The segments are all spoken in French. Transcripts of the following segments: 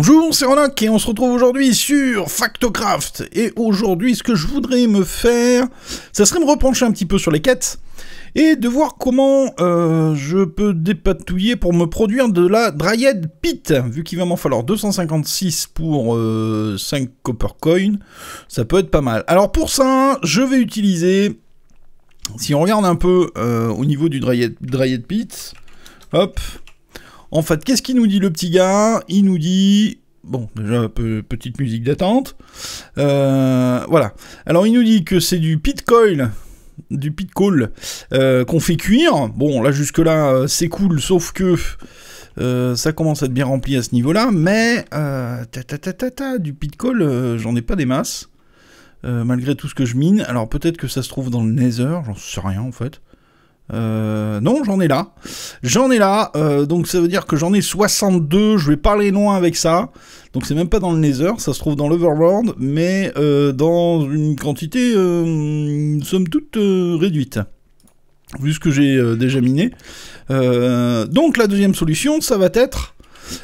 Bonjour, c'est Ronald et on se retrouve aujourd'hui sur Factocraft. Et aujourd'hui, ce que je voudrais me faire, ça serait me repencher un petit peu sur les quêtes et de voir comment euh, je peux dépatouiller pour me produire de la Dryad Pit, vu qu'il va m'en falloir 256 pour 5 euh, copper coins, ça peut être pas mal. Alors pour ça, je vais utiliser, si on regarde un peu euh, au niveau du Dryad Pit, hop, en fait, qu'est-ce qu'il nous dit le petit gars Il nous dit Bon, déjà, petite musique d'attente. Euh, voilà. Alors, il nous dit que c'est du pit du pit euh, qu'on fait cuire. Bon, là, jusque-là, euh, c'est cool, sauf que ça commence à être bien rempli à ce niveau-là. Mais, ta, ta, ta, ta, du pitcoil, j'en ai pas des masses. malgré tout ce que je mine. Alors, peut-être que ça se trouve dans le Nether, j'en sais rien en fait. Euh, non, j'en ai là. J'en ai là, euh, donc ça veut dire que j'en ai 62, je vais pas loin avec ça. Donc c'est même pas dans le Nether, ça se trouve dans l'Overworld, mais euh, dans une quantité, somme toute, réduite. Vu ce que j'ai déjà miné. donc la deuxième solution, ça va être...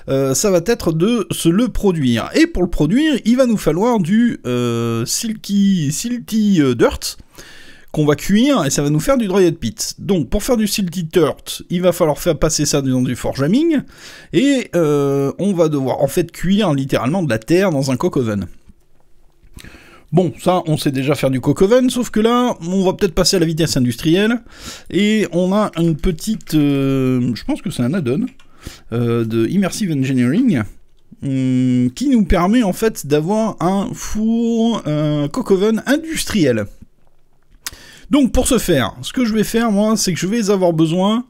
ça va être de se le produire. Et pour le produire, il va nous falloir du silky, silty dirt qu'on va cuire et ça va nous faire du de pit. Donc pour faire du silty turt, il va falloir faire passer ça dans du forjamming et euh, on va devoir en fait cuire littéralement de la terre dans un cocoven. Bon, ça, on sait déjà faire du cocoven sauf que là, on va peut-être passer à la vitesse industrielle et on a une petite, euh, je pense que c'est un add-on euh, de immersive engineering hum, qui nous permet en fait d'avoir un four euh, industriel. Donc pour ce faire, ce que je vais faire moi, c'est que je vais avoir besoin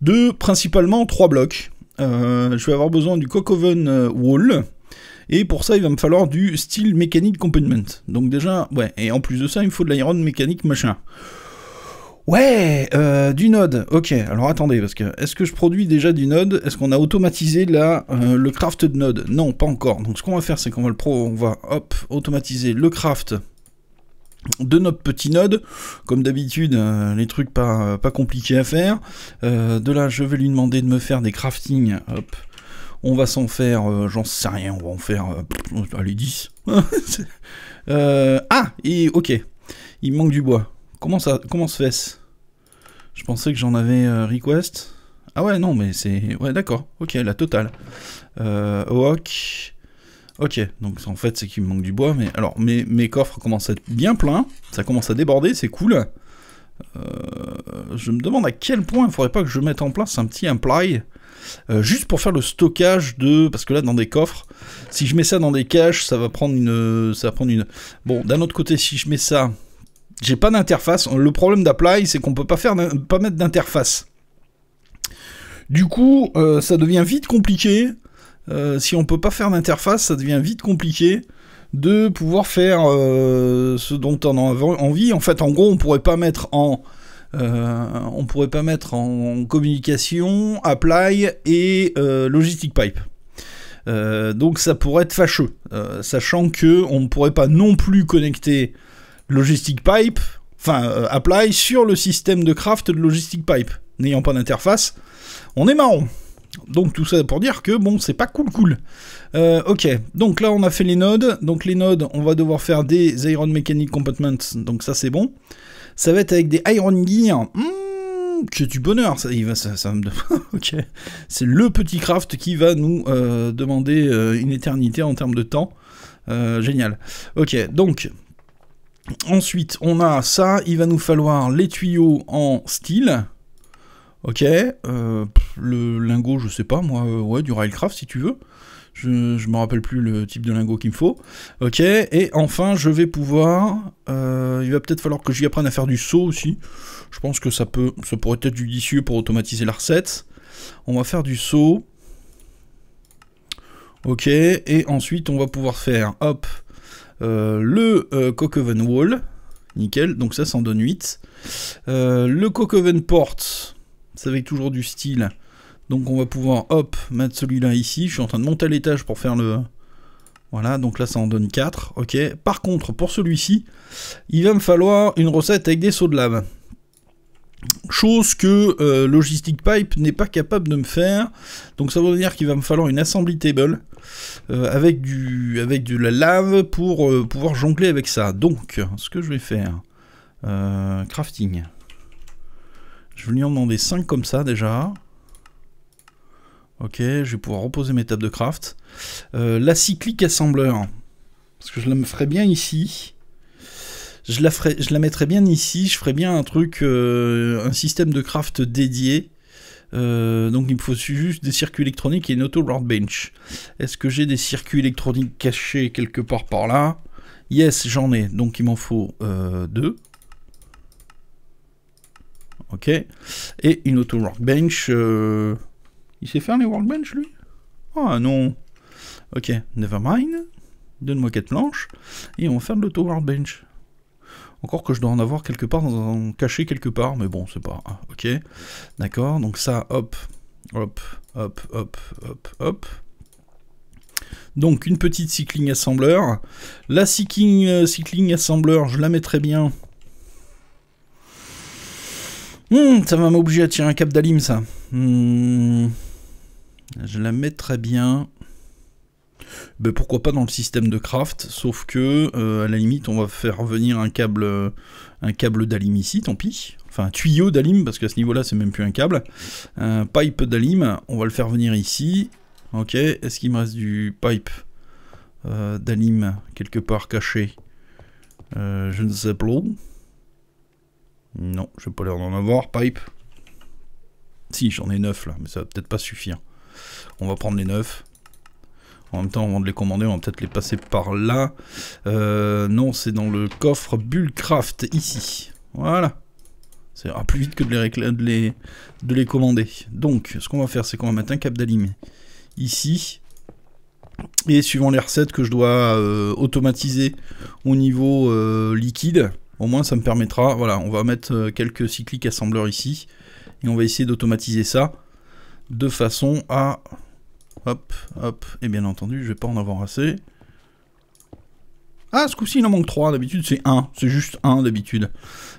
de principalement trois blocs. Euh, je vais avoir besoin du Cockoven euh, Wall, et pour ça, il va me falloir du Steel Mechanic Component. Donc déjà, ouais, et en plus de ça, il me faut de l'Iron Mechanic machin. Ouais, euh, du node. Ok, alors attendez, parce que est-ce que je produis déjà du node Est-ce qu'on a automatisé le craft de node Non, pas encore. Donc ce qu'on va faire, c'est qu'on va le pro, on va hop automatiser le craft de notre petit node, comme d'habitude, euh, les trucs pas, pas compliqués à faire. Euh, de là, je vais lui demander de me faire des craftings. Hop. On va s'en faire, euh, j'en sais rien, on va en faire, allez, 10. ah, et ok, il manque du bois. Comment ça, comment se fait-ce Je pensais que j'en avais request. Ah ouais, non, mais c'est... Ouais, d'accord, ok, la totale. ok. Ok, donc en fait c'est qu'il me manque du bois, mais alors mes, coffres commencent à être bien pleins, ça commence à déborder, c'est cool. Euh, je me demande à quel point il faudrait pas que je mette en place un petit apply, euh, juste pour faire le stockage de... Parce que là dans des coffres, si je mets ça dans des caches, ça va prendre une... Ça une... Bon, d'un autre côté, si je mets ça... J'ai pas d'interface. Le problème d'apply, c'est qu'on peut pas, faire, pas mettre d'interface. Du coup, euh, ça devient vite compliqué. Euh, si on ne peut pas faire d'interface, ça devient vite compliqué de pouvoir faire euh, ce dont on a envie. En fait, en gros, on pourrait pas mettre en euh, on pourrait pas mettre en, communication, apply et logistic pipe. donc ça pourrait être fâcheux, sachant que on ne pourrait pas non plus connecter logistic pipe, enfin apply sur le système de craft de logistic pipe, n'ayant pas d'interface. On est marron. Donc tout ça pour dire que bon, c'est pas cool cool. Euh, ok, donc là on a fait les nodes. Donc les nodes, on va devoir faire des Iron Mechanic Compartments, donc ça c'est bon. Ça va être avec des Iron Gear. Hmm, que du bonheur, ça, va, ça, me... ok, c'est le petit craft qui va nous euh, demander euh, une éternité en termes de temps. génial. Ok, donc ensuite on a ça. Il va nous falloir les tuyaux en style. Ok, euh, le lingot, je sais pas, moi, euh, ouais, du Railcraft si tu veux. Je ne me rappelle plus le type de lingot qu'il me faut. Ok, et enfin, je vais pouvoir... Euh, il va peut-être falloir que j'y apprenne à faire du saut aussi. Je pense que ça, peut, ça pourrait être judicieux pour automatiser la recette. On va faire du saut. Ok, et ensuite, on va pouvoir faire, hop, le oven Wall. Nickel, donc ça, s'en donne 8. le oven Port ça avec toujours du style. Donc on va pouvoir, hop, mettre celui-là ici. Je suis en train de monter à l'étage pour faire le... Voilà, donc là ça en donne 4, ok. Par contre, pour celui-ci, il va me falloir une recette avec des seaux de lave. Chose que euh, Logistic Pipe n'est pas capable de me faire. Donc ça veut dire qu'il va me falloir une assembly table euh, avec, du, avec de la lave pour euh, pouvoir jongler avec ça. Donc, ce que je vais faire, crafting. Je vais lui en demander 5 comme ça déjà. Ok, je vais pouvoir reposer mes tables de craft. Euh, la cyclique assembleur. Parce que je la me ferais bien ici. Je la, ferai, je la mettrais bien ici. Je ferais bien un truc, euh, un système de craft dédié. Euh, donc il me faut juste des circuits électroniques et une auto bench. Est-ce que j'ai des circuits électroniques cachés quelque part par là Yes, j'en ai. Donc il m'en faut 2 ok Et une auto workbench. Euh, il sait faire les workbench lui Ah non. Ok, never mind. Donne-moi quatre planches et on va faire de l'auto workbench. Encore que je dois en avoir quelque part, dans un caché quelque part, mais bon, c'est pas. ok, d'accord. Donc ça, hop, hop, hop, hop, hop, hop. Donc une petite cycling assembleur. La cycling, euh, cycling assembleur, je la très bien Hmm, ça va m'obliger à tirer un câble d'Alim, ça. Hmm. Je la mets très bien. Ben pourquoi pas dans le système de craft, sauf que euh, à la limite on va faire venir un câble, euh, un câble d'alim ici, tant pis. Enfin un tuyau d'alim parce qu'à ce niveau-là c'est même plus un câble. Un pipe d'alim, on va le faire venir ici. Ok, est-ce qu'il me reste du pipe euh, d'alim quelque part caché Je ne sais pas. Non, je vais pas l'air d'en avoir. Pipe. Si, j'en ai 9 là, mais ça va peut-être pas suffire. On va prendre les 9. En même temps, avant de les commander, on va peut-être les passer par là. Euh, non, c'est dans le coffre Bullcraft, ici. Voilà. C'est ira plus vite que de les, commander. Donc, ce qu'on va faire, c'est qu'on va mettre un cap d'alim ici. Et suivant les recettes que je dois euh, automatiser au niveau euh, liquide, au moins, ça me permettra. Voilà, on va mettre euh, quelques cycliques assembleurs ici. Et on va essayer d'automatiser ça de façon à... Hop, hop. Et bien entendu, je vais pas en avoir assez. Ah, ce coup-ci, il en manque 3. D'habitude, c'est 1. C'est juste 1 d'habitude.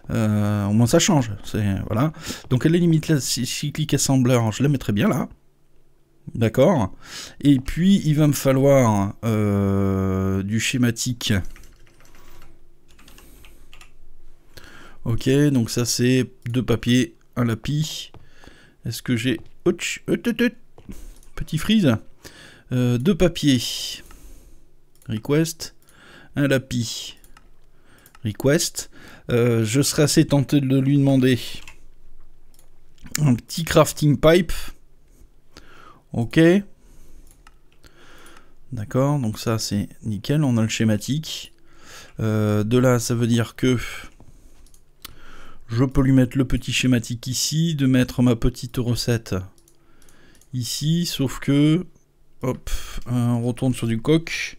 Euh, au moins, ça change. C'est voilà. Donc, elle est limite, la cyclique assembleur, je la mettrai bien là. D'accord Et puis, il va me falloir euh, du schématique Ok, donc ça c'est deux papiers, un lapis. Est-ce que j'ai... Euh, petit freeze. Euh, deux papiers. Request. Un lapis. Request. Euh, je serais assez tenté de lui demander un petit crafting pipe. Ok. D'accord, donc ça c'est nickel, on a le schématique. de là, ça veut dire que je peux lui mettre le petit schématique ici, de mettre ma petite recette ici, sauf que... Hop, hein, on retourne sur du coq.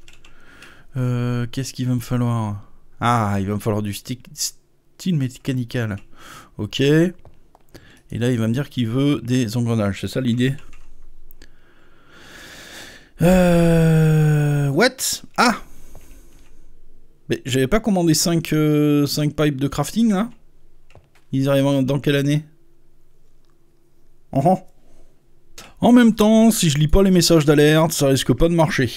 Euh, qu'est-ce qu'il va me falloir Ah, il va me falloir du stick, style mécanical. Ok. Et là, il va me dire qu'il veut des engrenages, c'est ça l'idée euh... What Ah Mais j'avais pas commandé 5, 5 euh, pipes de crafting, là ils arrivent dans quelle année En même temps, si je lis pas les messages d'alerte, ça risque pas de marcher.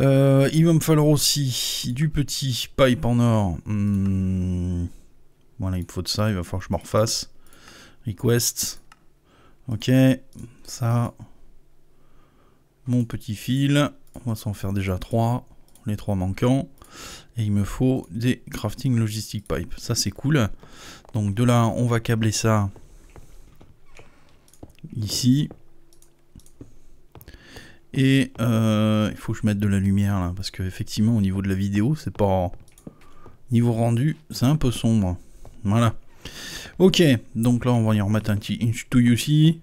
Euh, il va me falloir aussi du petit pipe en or. Hmm. Voilà, il me faut de ça, il va falloir que je m'en refasse. Request. Ok, ça. Mon petit fil. On va s'en faire déjà trois. Les trois manquants. Et il me faut des crafting logistic pipe. Ça, c'est cool. Donc de là, on va câbler ça ici. Et euh, il faut que je mette de la lumière là, parce effectivement au niveau de la vidéo, c'est pas... Niveau rendu, c'est un peu sombre. Voilà. Ok, donc là on va y remettre un petit inch to ici.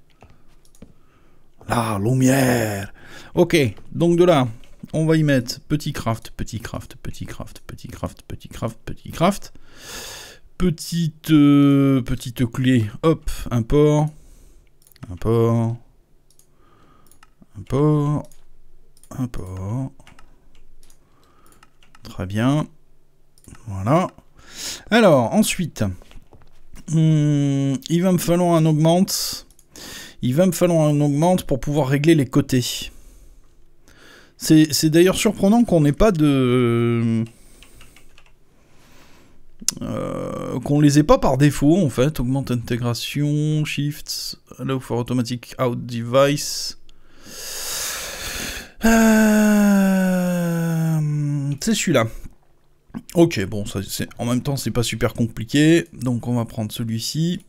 La lumière. Ok, donc de là, on va y mettre petit craft, petit craft, petit craft, petit craft, petit craft, petit craft. Petite, euh, petite clé, hop, un port, un port. Très bien. Voilà. Alors, ensuite, hmm, il va me falloir un augmente. Il va me falloir un augmente pour pouvoir régler les côtés. C'est d'ailleurs surprenant qu'on n'ait pas de... Euh, qu'on les ait pas par défaut en fait. Augmente intégration, shifts, allow for automatic out device. Euh, c'est celui-là. Ok, bon, ça, en même temps, c'est pas super compliqué. Donc, on va prendre celui-ci.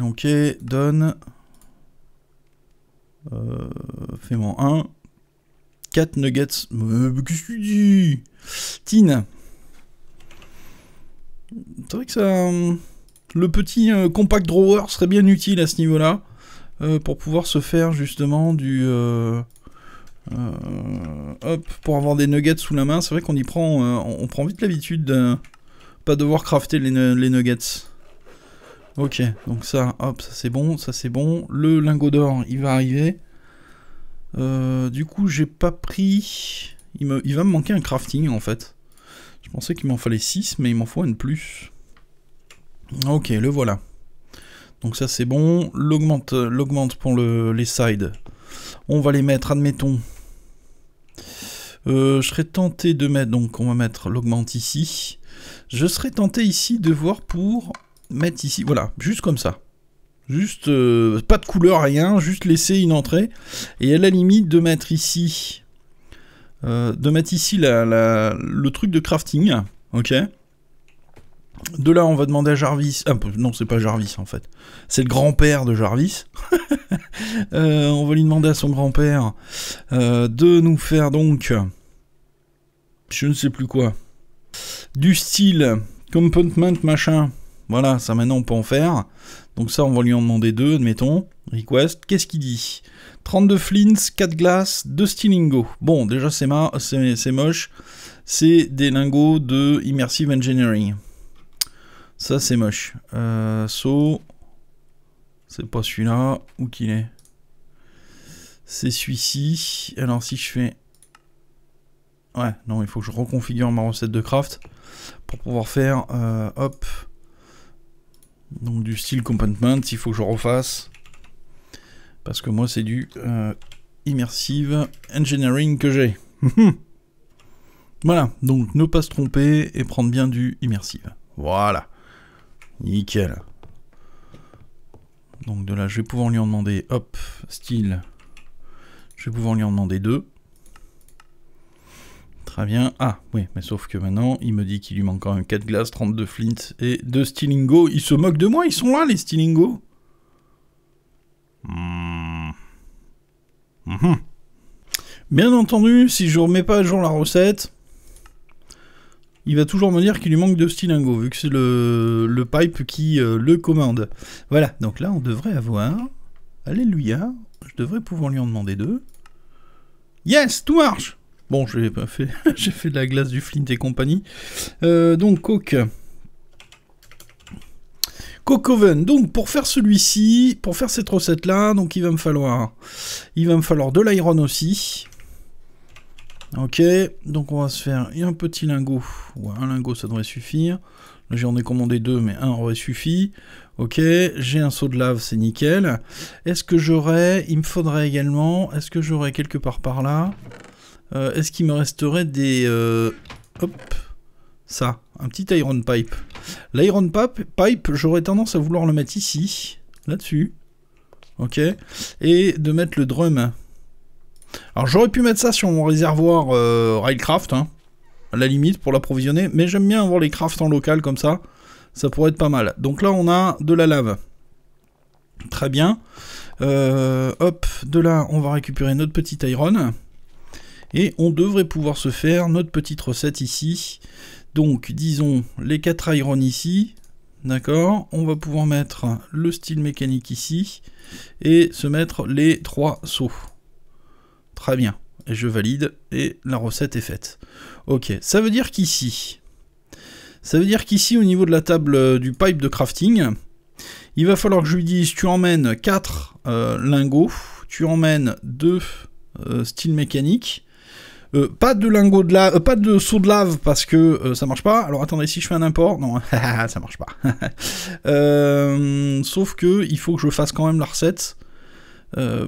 Ok, donne. Euh, Fais-moi 1. 4 nuggets. Euh, mais Qu'est-ce que tu dis Tin. C'est vrai que ça. Euh, le petit euh, compact drawer serait bien utile à ce niveau-là. pour pouvoir se faire justement du. hop, pour avoir des nuggets sous la main. C'est vrai qu'on y prend. on prend vite l'habitude de pas devoir crafter les, les nuggets. Ok, donc ça, hop, ça c'est bon, ça c'est bon. Le lingot d'or, il va arriver. Euh, du coup, j'ai pas pris... Il, va me manquer un crafting, en fait. Je pensais qu'il m'en fallait 6, mais il m'en faut un plus. Ok, le voilà. Donc ça, c'est bon. L'augmente pour les sides. On va les mettre, admettons. Euh, je serais tenté de mettre... Donc, on va mettre l'augmente ici. Je serais tenté ici de voir pour mettre ici... Voilà, juste comme ça. Juste euh, pas de couleur, rien, juste laisser une entrée. Et à la limite de mettre ici, euh, de mettre ici la, le truc de crafting, ok. De là, on va demander à Jarvis. Ah, non, c'est pas Jarvis en fait. C'est le grand-père de Jarvis. Euh, on va lui demander à son grand-père de nous faire donc. Je ne sais plus quoi. Du style component machin. Voilà, ça maintenant on peut en faire. Donc ça, on va lui en demander deux, admettons. Request, qu'est-ce qu'il dit 32 flints, 4 glaces, 2 stilingo. Bon, déjà c'est moche. C'est des lingots de Immersive Engineering. Ça c'est moche. Euh, so... C'est pas celui-là. Où qu'il est C'est celui-ci. Alors si je fais... Ouais, non, il faut que je reconfigure ma recette de craft pour pouvoir faire... Euh, hop. Donc du style compartment, il faut que je refasse. Parce que moi c'est du euh, immersive engineering que j'ai. voilà, donc ne pas se tromper et prendre bien du immersive. Voilà. Nickel. Donc de là, je vais pouvoir lui en demander, hop, style. Je vais pouvoir lui en demander deux bien. Ah, oui, mais sauf que maintenant, il me dit qu'il lui manque un 4 glace, 32 flint et 2 stylingo. Il se moque de moi, ils sont là, les stylingo. Hmm. Mhm. Bien entendu, si je remets pas à jour la recette, il va toujours me dire qu'il lui manque 2 stylingo, vu que c'est le, pipe qui euh, le commande. Voilà, donc là, on devrait avoir... Alléluia, je devrais pouvoir lui en demander deux. Yes, tout marche Bon, j'ai pas fait, j'ai fait de la glace du Flint et compagnie. Euh, donc Coke. Coke Oven. Donc pour faire celui-ci, pour faire cette recette-là, donc il va me falloir, il va me falloir de l'iron aussi. Ok, donc on va se faire un petit lingot. Ouais, un lingot, ça devrait suffire. j'en ai commandé deux, mais un aurait suffi. Ok, j'ai un seau de lave, c'est nickel. Est-ce que j'aurais... Il me faudrait également... Est-ce que j'aurais quelque part par là euh, est-ce qu'il me resterait des... Euh, hop, ça, un petit iron pipe. L'iron pipe, pipe j'aurais tendance à vouloir le mettre ici, là-dessus. Ok, et de mettre le drum. Alors j'aurais pu mettre ça sur mon réservoir euh, Railcraft, hein, à la limite, pour l'approvisionner, mais j'aime bien avoir les crafts en local comme ça, ça pourrait être pas mal. Donc là on a de la lave. Très bien. hop, de là on va récupérer notre petit iron et on devrait pouvoir se faire notre petite recette ici. Donc disons les 4 irons ici, d'accord On va pouvoir mettre le style mécanique ici et se mettre les 3 sauts. Très bien, et je valide et la recette est faite. Ok, ça veut dire qu'ici, ça veut dire qu'ici au niveau de la table euh, du pipe de crafting, il va falloir que je lui dise tu emmènes 4 euh, lingots, tu emmènes 2 euh, styles mécaniques, euh, pas de lingot de lave, euh, pas de seau de lave parce que euh, ça marche pas. Alors attendez, si je fais un import, non, hein. ça marche pas. sauf que il faut que je fasse quand même la recette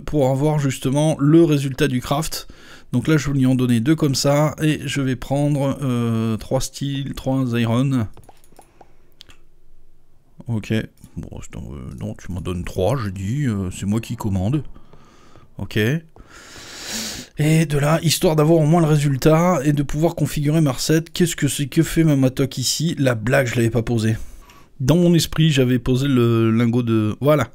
pour avoir justement le résultat du craft. Donc là, je vais lui en donner deux comme ça et je vais prendre trois styles, trois iron. Ok, bon, non, tu m'en donnes trois je dis, c'est moi qui commande. Ok. Et de là, histoire d'avoir au moins le résultat et de pouvoir configurer ma recette, qu'est-ce que c'est que fait ma matoc ici La blague, je l'avais pas posée. Dans mon esprit, j'avais posé le lingot de... Voilà.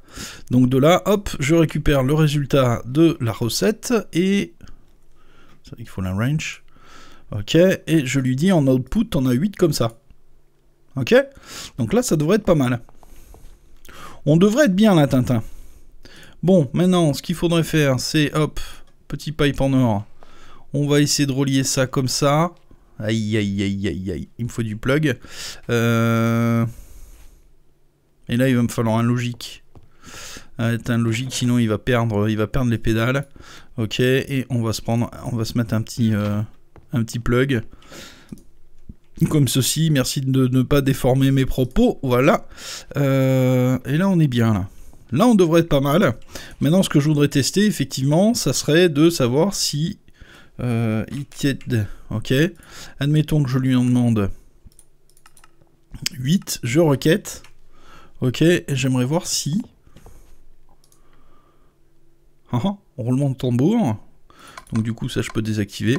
Donc de là, hop, je récupère le résultat de la recette et... Il faut la range. Ok, et je lui dis en output, on a 8 comme ça. Ok Donc là, ça devrait être pas mal. On devrait être bien là, Tintin. Bon, maintenant, ce qu'il faudrait faire, c'est, hop, Petit pipe en or. On va essayer de relier ça comme ça. Aïe, aïe, aïe, aïe, aïe. Il me faut du plug. Euh, et là, il va me falloir un logique. Ah, un logique, sinon il va perdre, il va perdre les pédales. Ok, et on va se prendre, on va se mettre un petit, euh, un petit plug. Comme ceci, merci de ne pas déformer mes propos. Voilà. Euh, et là, on est bien là. Là, on devrait être pas mal. Maintenant, ce que je voudrais tester, effectivement, ça serait de savoir si euh, il it ok. Admettons que je lui en demande 8, je requête, ok, j'aimerais voir si... Ah, ah, roulement de tambour, donc du coup ça je peux désactiver.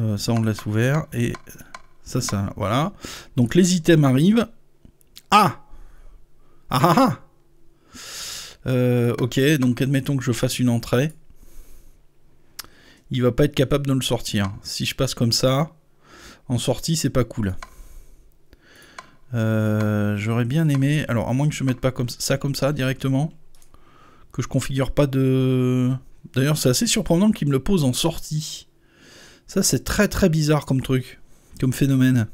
Euh, ça on laisse ouvert, et ça, ça, voilà. Donc les items arrivent. Ah ah ah ah euh, Ok, donc admettons que je fasse une entrée. Il va pas être capable de le sortir. Si je passe comme ça, en sortie, c'est pas cool. Euh, j'aurais bien aimé... Alors, à moins que je mette pas comme ça comme ça directement. Que je configure pas de... D'ailleurs, c'est assez surprenant qu'il me le pose en sortie. Ça, c'est très très bizarre comme truc, comme phénomène.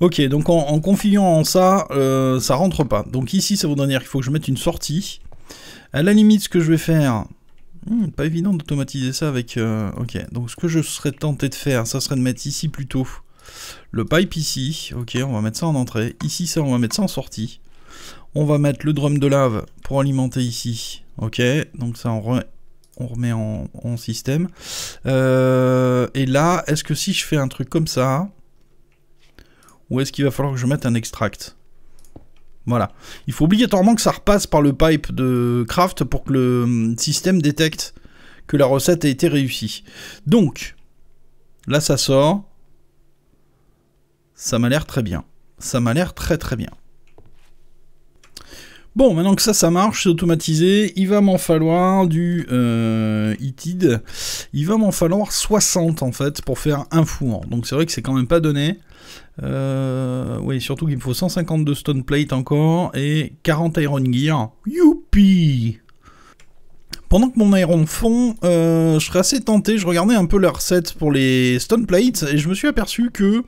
Ok, donc en, en configurant ça, euh, ça rentre pas. Donc ici, ça voudrait dire qu'il faut que je mette une sortie. À la limite, ce que je vais faire... Hmm, pas évident d'automatiser ça avec... Euh, ok, donc ce que je serais tenté de faire, ça serait de mettre ici plutôt le pipe ici. Ok, on va mettre ça en entrée. Ici, ça, on va mettre ça en sortie. On va mettre le drum de lave pour alimenter ici. Ok, donc ça, on, remet en, système. Euh, et là, est-ce que si je fais un truc comme ça... Ou est-ce qu'il va falloir que je mette un extract Voilà. Il faut obligatoirement que ça repasse par le pipe de craft pour que le hum, système détecte que la recette a été réussie. Donc, là ça sort. Ça m'a l'air très bien. Ça m'a l'air très très bien. Bon, maintenant que ça, ça marche, c'est automatisé, il va m'en falloir du euh, ITID. Il va m'en falloir 60 en fait pour faire un four. Donc c'est vrai que c'est quand même pas donné. Euh, oui, surtout qu'il me faut 152 stone plate encore et 40 iron gear. Youpi pendant que mon iron fond, euh, je serais assez tenté, je regardais un peu la recette pour les stone plates et je me suis aperçu que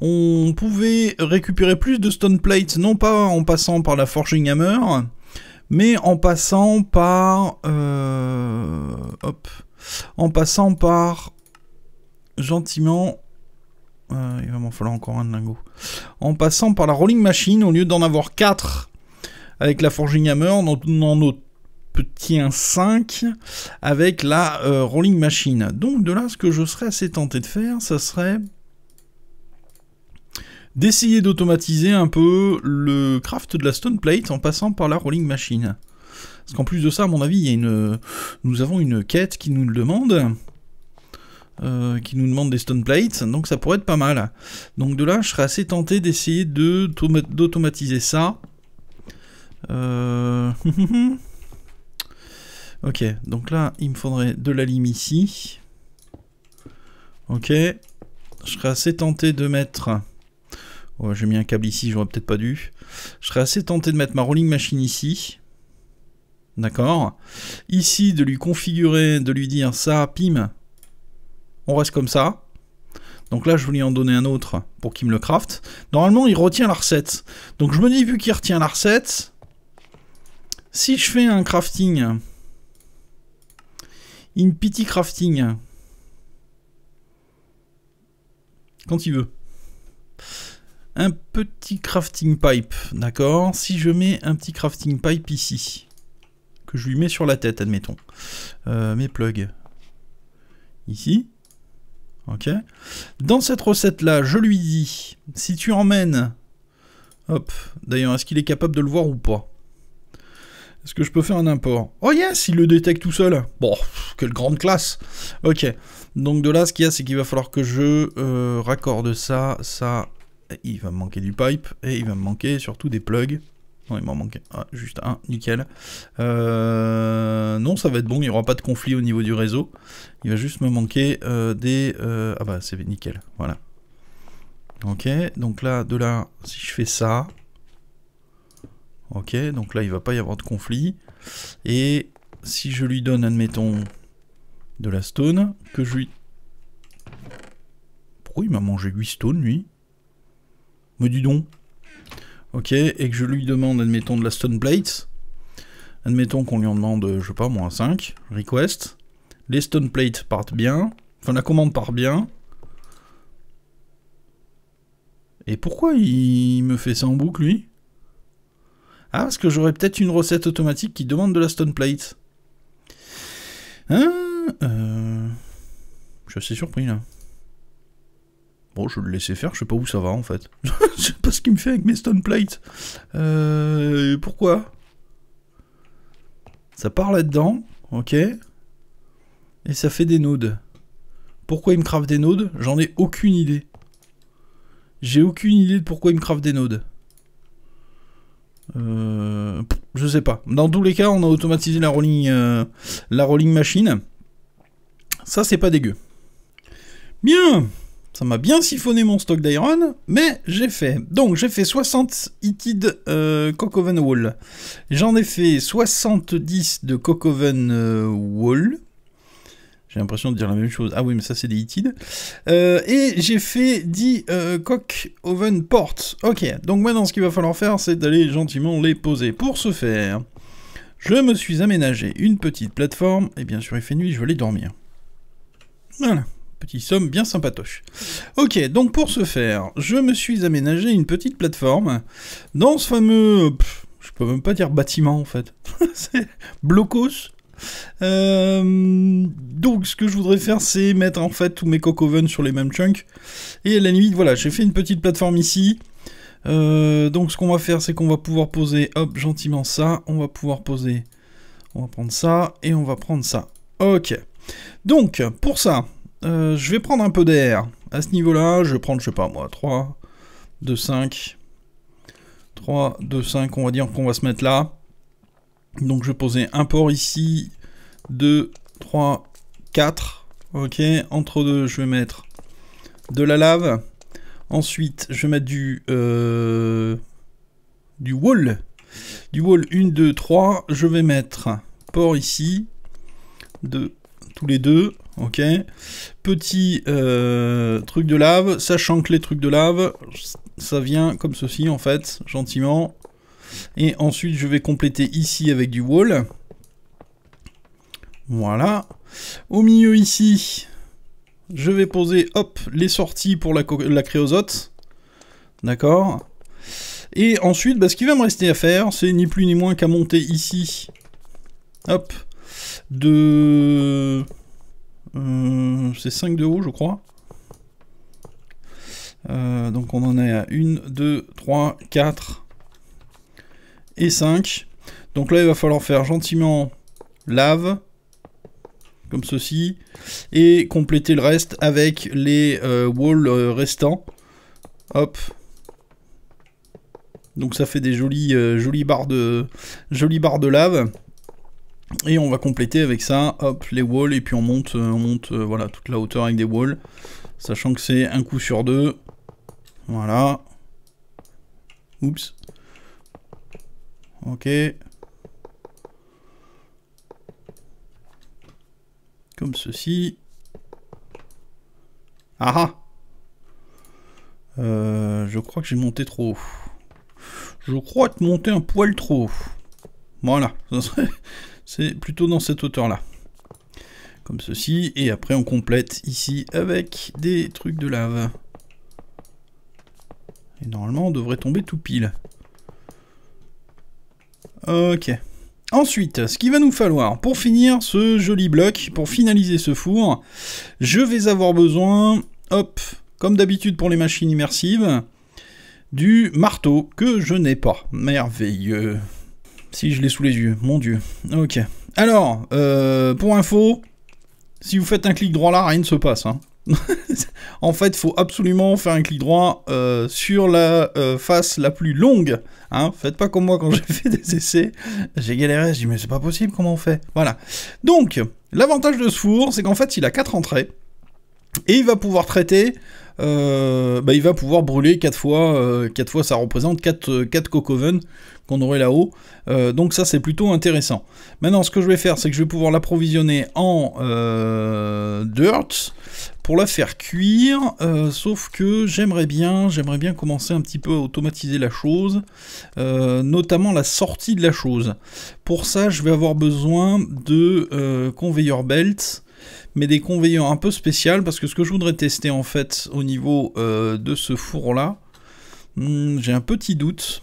on pouvait récupérer plus de stone plates, non pas en passant par la forging hammer, mais en passant par... Euh, hop. En passant par... Gentiment... Euh, il va m'en falloir encore un lingot. En passant par la rolling machine, au lieu d'en avoir 4 avec la forging hammer, on en a petit 5 avec la euh, rolling machine. Donc de là, ce que je serais assez tenté de faire, ça serait d'essayer d'automatiser un peu le craft de la stone plate en passant par la rolling machine. Parce qu'en plus de ça, à mon avis, il y a une, nous avons une quête qui nous le demande. Euh, qui nous demande des stone plates, donc ça pourrait être pas mal. Donc de là, je serais assez tenté d'essayer d'automatiser ça. Euh, ok, donc là, il me faudrait de la lime ici. Ok, je serais assez tenté de mettre j'ai mis un câble ici, j'aurais peut-être pas dû. Je serais assez tenté de mettre ma rolling machine ici. D'accord Ici, de lui configurer, de lui dire ça, pim, on reste comme ça. Donc là, je voulais en donner un autre pour qu'il me le craft. Normalement, il retient la recette. Donc je me dis, vu qu'il retient la recette, si je fais un crafting, Une pity crafting, quand il veut un petit crafting pipe, d'accord Si je mets un petit crafting pipe ici, que je lui mets sur la tête, admettons, euh, mes plugs, ici, ok Dans cette recette-là, je lui dis, si tu emmènes, hop, d'ailleurs, est-ce qu'il est capable de le voir ou pas est-ce que je peux faire un import Oh yes, il le détecte tout seul. Bon, quelle grande classe. Ok, donc de là, ce qu'il y a, c'est qu'il va falloir que je euh, raccorde ça, ça il va me manquer du pipe, et il va me manquer surtout des plugs. Non, il m'en manque ah, juste un, nickel. Euh, non, ça va être bon, il n'y aura pas de conflit au niveau du réseau. Il va juste me manquer euh, des... Euh, ah bah, c'est nickel, voilà. Ok, donc là, de là, si je fais ça... Ok, donc là, il va pas y avoir de conflit. Et si je lui donne, admettons, de la stone, que je lui... Pourquoi il m'a mangé 8 stones lui me don donc. Ok, et que je lui demande, admettons, de la Stone Plate. Admettons qu'on lui en demande, je sais pas, moins 5, request. Les Stone Plate partent bien. Enfin, la commande part bien. Et pourquoi il me fait ça en boucle, lui Ah, parce que j'aurais peut-être une recette automatique qui demande de la Stone Plate. Hein euh, je suis assez surpris, là. Bon, je vais le laisser faire, je sais pas où ça va en fait. je sais pas ce qu'il me fait avec mes stone plates. Euh, pourquoi Ça part là-dedans, ok. Et ça fait des nodes. Pourquoi il me crave des nodes J'en ai aucune idée. J'ai aucune idée de pourquoi il me crave des nodes. Euh, je sais pas. Dans tous les cas, on a automatisé la rolling, euh, la rolling machine. Ça, c'est pas dégueu. Bien ça m'a bien siphonné mon stock d'iron, mais j'ai fait. Donc j'ai fait 60 heated euh, Cocoven Wall. J'en ai fait 70 de Cocoven oven euh, Wall. J'ai l'impression de dire la même chose. Ah oui, mais ça, c'est des heated. Euh, et j'ai fait 10 euh, oven Ok, donc maintenant, ce qu'il va falloir faire, c'est d'aller gentiment les poser. Pour ce faire, je me suis aménagé une petite plateforme. Et bien sûr, il fait nuit, je vais aller dormir. Voilà petite somme bien sympatoche. Ok, donc pour ce faire, je me suis aménagé une petite plateforme dans ce fameux... je peux même pas dire bâtiment en fait. C'est blocos. Euh, donc ce que je voudrais faire c'est mettre en fait tous mes coq sur les mêmes chunks et à la limite voilà j'ai fait une petite plateforme ici euh, donc ce qu'on va faire c'est qu'on va pouvoir poser hop gentiment ça on va pouvoir poser on va prendre ça et on va prendre ça ok donc pour ça euh, je vais prendre un peu d'air. À ce niveau-là, je vais prendre, je sais pas moi, 3, 2, 5. 3, 2, 5, on va dire qu'on va se mettre là. Donc je vais poser un port ici. 2, 3, 4. Ok, entre deux, je vais mettre de la lave. Ensuite, je vais mettre du, euh, du wall. Du wall 1, 2, 3. Je vais mettre port ici. De tous les deux ok Petit euh, truc de lave, sachant que les trucs de lave, ça vient comme ceci en fait, gentiment. Et ensuite je vais compléter ici avec du wall. Voilà. Au milieu ici, je vais poser hop, les sorties pour la, la créosote. D'accord Et ensuite, bah, ce qui va me rester à faire, c'est ni plus ni moins qu'à monter ici. Hop. De... Euh, c'est 5 de haut, je crois. Euh, donc on en est à 1, 2, 3, 4 et 5. Donc là, il va falloir faire gentiment lave, comme ceci, et compléter le reste avec les euh, walls restants. Hop. Donc ça fait des jolies, jolies, barres de, jolies barres de lave. Et on va compléter avec ça, hop, les walls, et puis on monte, euh, on monte euh, voilà, toute la hauteur avec des walls. Sachant que c'est un coup sur deux. Voilà. Oups. Ok. Comme ceci. Ah ah euh, Je crois que j'ai monté trop Je crois te monter un poil trop Voilà. Ça serait c'est plutôt dans cette hauteur-là. Comme ceci, et après on complète ici avec des trucs de lave. Et normalement on devrait tomber tout pile. Ok. Ensuite, ce qu'il va nous falloir pour finir ce joli bloc, pour finaliser ce four, je vais avoir besoin, hop, comme d'habitude pour les machines immersives, du marteau que je n'ai pas. Merveilleux. Si je l'ai sous les yeux, mon dieu. Ok. Alors, euh, pour info, si vous faites un clic droit là, rien ne se passe. Hein. en fait, il faut absolument faire un clic droit euh, sur la euh, face la plus longue. Hein. Faites pas comme moi quand j'ai fait des essais. J'ai galéré, je dit mais c'est pas possible, comment on fait Voilà. Donc, l'avantage de ce four, c'est qu'en fait, il a quatre entrées. Et il va pouvoir traiter euh, bah, il va pouvoir brûler 4 fois, euh, Quatre fois ça représente 4, 4 euh, Cocoven qu'on aurait là-haut, donc ça c'est plutôt intéressant. Maintenant ce que je vais faire c'est que je vais pouvoir l'approvisionner en dirt pour la faire cuire, sauf que j'aimerais bien, j'aimerais bien commencer un petit peu à automatiser la chose, notamment la sortie de la chose. Pour ça je vais avoir besoin de conveyor belt mais des conveillants un peu spéciales, parce que ce que je voudrais tester en fait au niveau euh, de ce four là, hmm, j'ai un petit doute.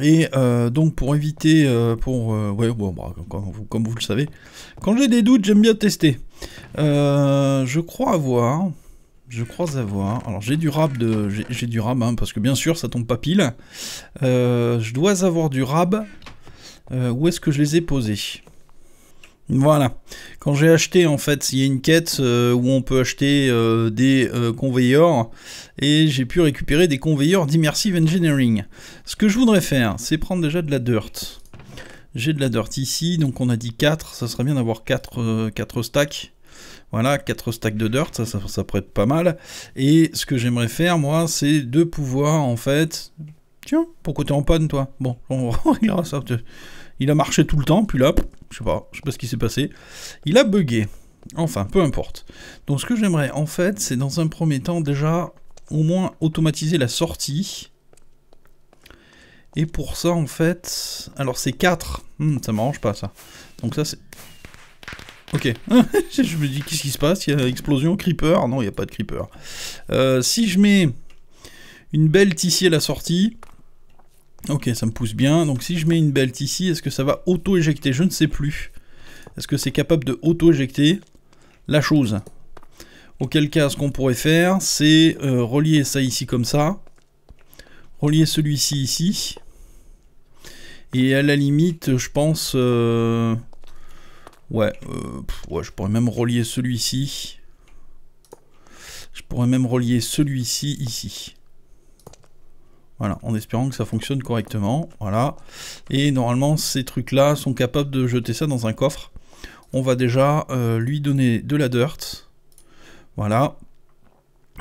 Et euh, donc pour éviter, euh, pour bon, bah, comme, vous, comme, vous, le savez, quand j'ai des doutes, j'aime bien tester. je crois avoir, je crois avoir, alors j'ai du rab de, j'ai du rab, hein, parce que bien sûr ça tombe pas pile. je dois avoir du rab. où est-ce que je les ai posés voilà. Quand j'ai acheté, en fait, il y a une quête euh, où on peut acheter euh, des euh, conveyors et j'ai pu récupérer des conveyeurs d'immersive engineering. Ce que je voudrais faire, c'est prendre déjà de la dirt. J'ai de la dirt ici, donc on a dit 4, ça serait bien d'avoir 4, stacks. Voilà, 4 stacks de dirt, ça, ça, être pas mal. Et ce que j'aimerais faire, moi, c'est de pouvoir, en fait... Tiens, pourquoi t'es en panne, toi Bon, on réglera ça. Il a marché tout le temps, puis là, je sais pas, je sais pas ce qui s'est passé. Il a bugué. Enfin, peu importe. Donc ce que j'aimerais en fait, c'est dans un premier temps déjà au moins automatiser la sortie. Et pour ça en fait... Alors c'est 4. Hmm, ça m'arrange pas ça. Donc ça c'est... Ok. je me dis qu'est-ce qui se passe Il y a explosion, creeper. Non, il n'y a pas de creeper. Euh, si je mets une belle tissier à la sortie, Ok, ça me pousse bien. Donc si je mets une belt ici, est-ce que ça va auto-éjecter Je ne sais plus. Est-ce que c'est capable de auto-éjecter la chose Auquel cas, ce qu'on pourrait faire, c'est euh, relier ça ici comme ça. Relier celui-ci ici. Et à la limite, je pense... Euh, ouais, euh, ouais, je pourrais même relier celui-ci. Je pourrais même relier celui-ci ici. Voilà, en espérant que ça fonctionne correctement. Voilà. Et normalement, ces trucs-là sont capables de jeter ça dans un coffre. On va déjà euh, lui donner de la dirt. Voilà.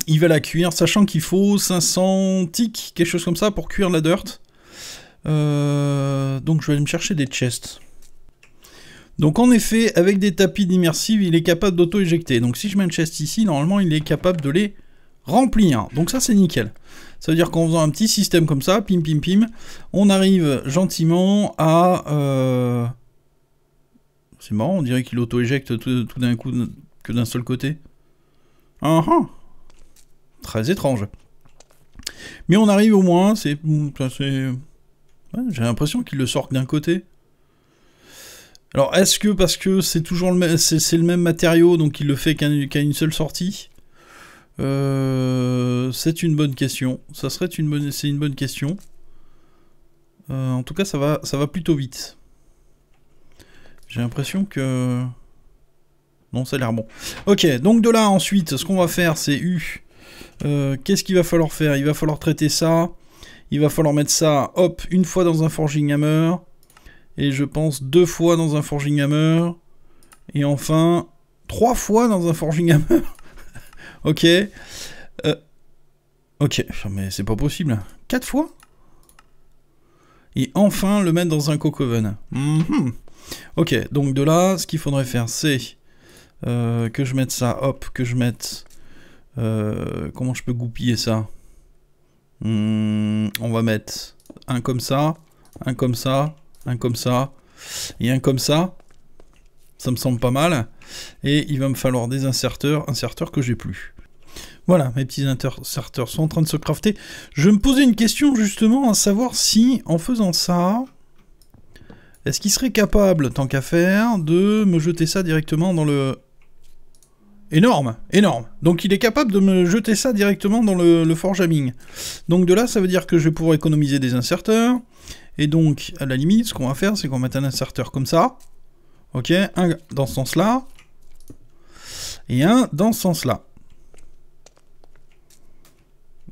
Il va la cuire, sachant qu'il faut 500 tics, quelque chose comme ça, pour cuire la dirt. Euh, donc je vais aller me chercher des chests. Donc en effet, avec des tapis d'immersive, il est capable d'auto-éjecter. Donc si je mets une chest ici, normalement il est capable de les remplir. Donc ça c'est nickel. Ça veut dire qu'en faisant un petit système comme ça, pim pim pim, on arrive gentiment à... Euh, c'est marrant, on dirait qu'il auto-éjecte tout, d'un coup que d'un seul côté. Ah, ah Très étrange. Mais on arrive au moins, c'est... J'ai l'impression qu'il le sort d'un côté. Alors, est-ce que parce que c'est toujours le, le même matériau, donc il le fait qu'à, une seule sortie euh, c'est une bonne question. Ça serait une bonne, c'est une bonne question. Euh, en tout cas, ça va, ça va plutôt vite. J'ai l'impression que... Non, ça a l'air bon. Ok, donc de là, ensuite, ce qu'on va faire, c'est U. Euh, qu'est-ce qu'il va falloir faire Il va falloir traiter ça. Il va falloir mettre ça, hop, une fois dans un Forging Hammer. Et je pense deux fois dans un Forging Hammer. Et enfin, trois fois dans un Forging Hammer. Ok. Euh, ok, mais c'est pas possible. Quatre fois Et enfin le mettre dans un cocoven. Mhm. Ok, donc de là, ce qu'il faudrait faire, c'est euh, que je mette ça, hop, que je mette... Euh, comment je peux goupiller ça hmm, On va mettre un comme ça, un comme ça, un comme ça, et un comme ça. Ça me semble pas mal. Et il va me falloir des inserteurs, inserteurs que j'ai plus. Voilà, mes petits inserteurs sont en train de se crafter. Je me posais une question justement à savoir si, en faisant ça, est-ce qu'il serait capable, tant qu'à faire, de me jeter ça directement dans le... Énorme, énorme. Donc il est capable de me jeter ça directement dans le, le forjaming. Donc de là, ça veut dire que je vais pouvoir économiser des inserteurs. Et donc, à la limite, ce qu'on va faire, c'est qu'on va un inserteur comme ça. Ok, un dans ce sens-là. Et un dans ce sens-là.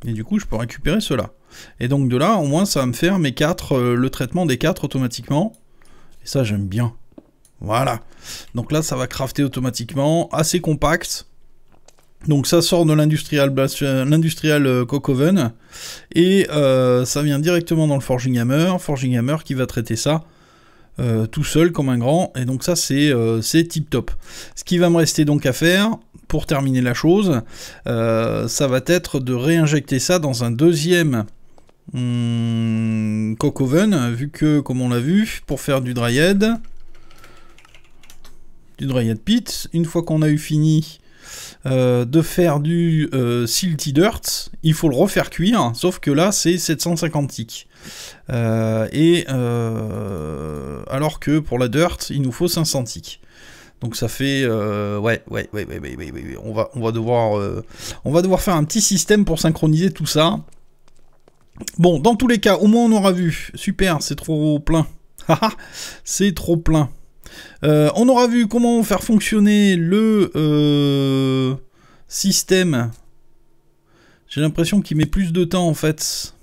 Et du coup, je peux récupérer cela. Et donc de là, au moins, ça va me faire mes quatre euh, le traitement des 4 automatiquement. Et ça, j'aime bien. Voilà. Donc là, ça va crafter automatiquement, assez compact. Donc ça sort de l'industrial euh, euh, Coke Oven et ça vient directement dans le Forging Hammer. Forging Hammer qui va traiter ça euh, tout seul comme un grand, et donc ça euh, c'est tip top. Ce qui va me rester donc à faire, pour terminer la chose, euh, ça va être de réinjecter ça dans un deuxième hmm, cocoven oven, vu que comme on l'a vu, pour faire du dryad, du dryad pit, une fois qu'on a eu fini euh, de faire du euh, Silty Dirt, il faut le refaire cuire, sauf que là c'est 750 ticks. Euh, et alors que pour la Dirt, il nous faut 500 ticks. Donc ça fait ouais, ouais, ouais, ouais, ouais, ouais, ouais, on va, on va devoir, on va devoir faire un petit système pour synchroniser tout ça. Bon, dans tous les cas, au moins on aura vu. Super, c'est trop plein. c'est trop plein. Euh, on aura vu comment faire fonctionner le euh, système. J'ai l'impression qu'il met plus de temps en fait.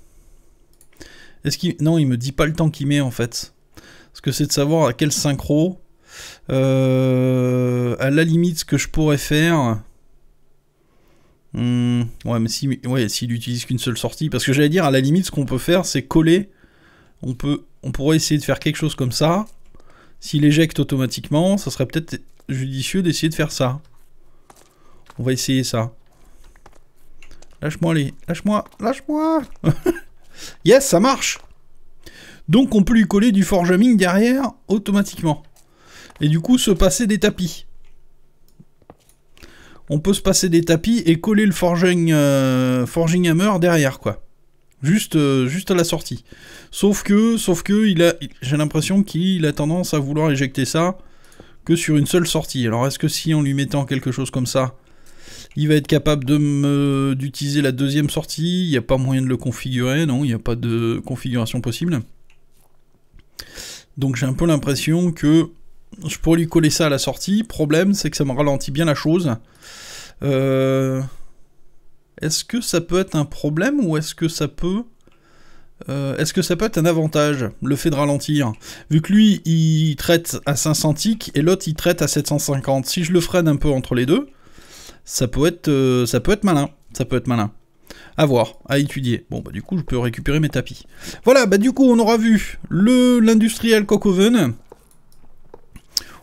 Est-ce Non, il me dit pas le temps qu'il met en fait. Parce que c'est de savoir à quel synchro. Euh, à la limite, ce que je pourrais faire... Hmm, ouais, mais si, ouais, qu'une seule sortie. Parce que j'allais dire, à la limite, ce qu'on peut faire, c'est coller. On, peut, on pourrait essayer de faire quelque chose comme ça. S'il éjecte automatiquement, ça serait peut-être judicieux d'essayer de faire ça. On va essayer ça. Lâche-moi les... Lâche-moi Lâche-moi Yes, ça marche Donc on peut lui coller du forgeming derrière automatiquement. Et du coup se passer des tapis. On peut se passer des tapis et coller le forging, euh, forging hammer derrière quoi. Juste, euh, juste à la sortie. Sauf que, sauf que, il a, j'ai l'impression qu'il a tendance à vouloir éjecter ça que sur une seule sortie. Alors est-ce que si en lui mettant quelque chose comme ça, il va être capable de d'utiliser la deuxième sortie Il n'y a pas moyen de le configurer, non Il n'y a pas de configuration possible. Donc j'ai un peu l'impression que je pourrais lui coller ça à la sortie. Problème, c'est que ça me ralentit bien la chose. Euh, est-ce que ça peut être un problème ou est-ce que ça peut... Euh, est-ce que ça peut être un avantage, le fait de ralentir Vu que lui, il traite à 500 tics et l'autre, il traite à 750. Si je le freine un peu entre les deux, ça peut être, euh, ça peut être malin. Ça peut être malin. À voir, à étudier. Bon, bah du coup, je peux récupérer mes tapis. Voilà, bah du coup, on aura vu l'industriel cocoven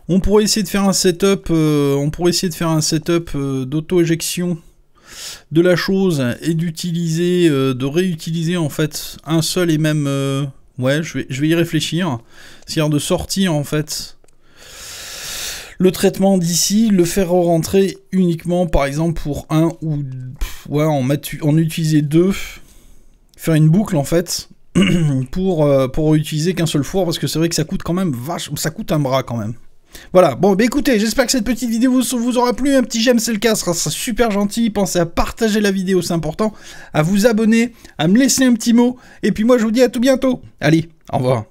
On pourrait essayer de faire un setup, euh, on pourrait essayer de faire un setup d'auto-éjection de la chose et d'utiliser, euh, de réutiliser en fait un seul et même. Euh, ouais, je vais, je vais y réfléchir. C'est-à-dire de sortir en fait le traitement d'ici, le faire rentrer uniquement par exemple pour un ou ouais, en, en utiliser deux, faire une boucle en fait pour, euh, pour utiliser qu'un seul four parce que c'est vrai que ça coûte quand même vache, ça coûte un bras quand même. Voilà, bon bah écoutez, j'espère que cette petite vidéo vous aura plu, un petit j'aime c'est le cas, ce sera super gentil, pensez à partager la vidéo, c'est important, à vous abonner, à me laisser un petit mot, et puis moi je vous dis à tout bientôt, allez, au revoir.